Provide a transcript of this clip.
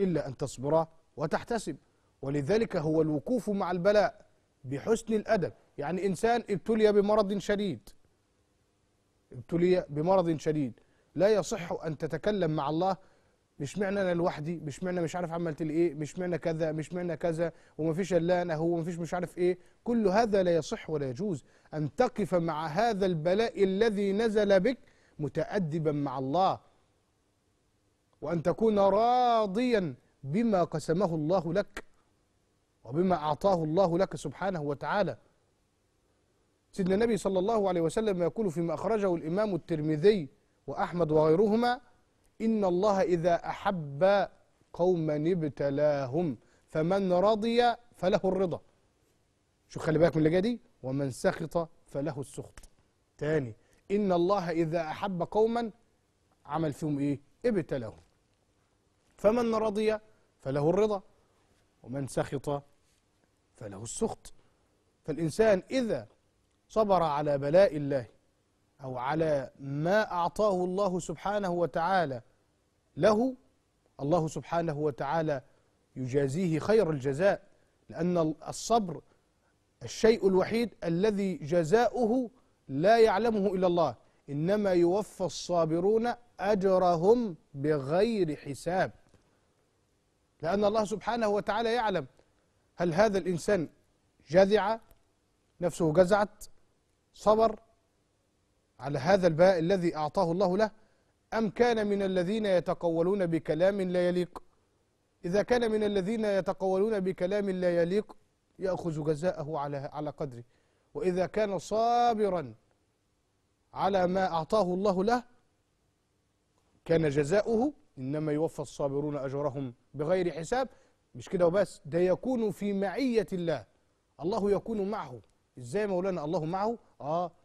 إلا أن تصبر وتحتسب ولذلك هو الوقوف مع البلاء بحسن الأدب يعني إنسان ابتلي بمرض شديد ابتلي بمرض شديد لا يصح أن تتكلم مع الله مش معنى أنا لوحدي مش معنى مش عارف عملت لي إيه مش معنى كذا مش معنى كذا ومفيش إلا أنا هو ومفيش مش عارف إيه كل هذا لا يصح ولا يجوز أن تقف مع هذا البلاء الذي نزل بك متأدبا مع الله وأن تكون راضيا بما قسمه الله لك وبما أعطاه الله لك سبحانه وتعالى سيدنا النبي صلى الله عليه وسلم يقول فيما أخرجه الإمام الترمذي وأحمد وغيرهما إن الله إذا أحب قوما ابتلاهم فمن رضي فله الرضا شو خلي بالك من اللي دي ومن سخط فله السخط تاني إن الله إذا أحب قوما عمل فيهم إيه ابتلاهم فمن رضي فله الرضا ومن سخط فله السخط فالإنسان إذا صبر على بلاء الله أو على ما أعطاه الله سبحانه وتعالى له الله سبحانه وتعالى يجازيه خير الجزاء لأن الصبر الشيء الوحيد الذي جزاؤه لا يعلمه إلا الله إنما يوفى الصابرون أجرهم بغير حساب لأن الله سبحانه وتعالى يعلم هل هذا الإنسان جذع نفسه جزعت صبر على هذا الباء الذي أعطاه الله له أم كان من الذين يتقولون بكلام لا يليق إذا كان من الذين يتقولون بكلام لا يليق يأخذ جزاءه على على قدره وإذا كان صابرا على ما أعطاه الله له كان جزاؤه إنما يوفى الصابرون أجرهم بغير حساب مش كده وبس ده يكون في معية الله الله يكون معه إزاي مولانا الله معه آه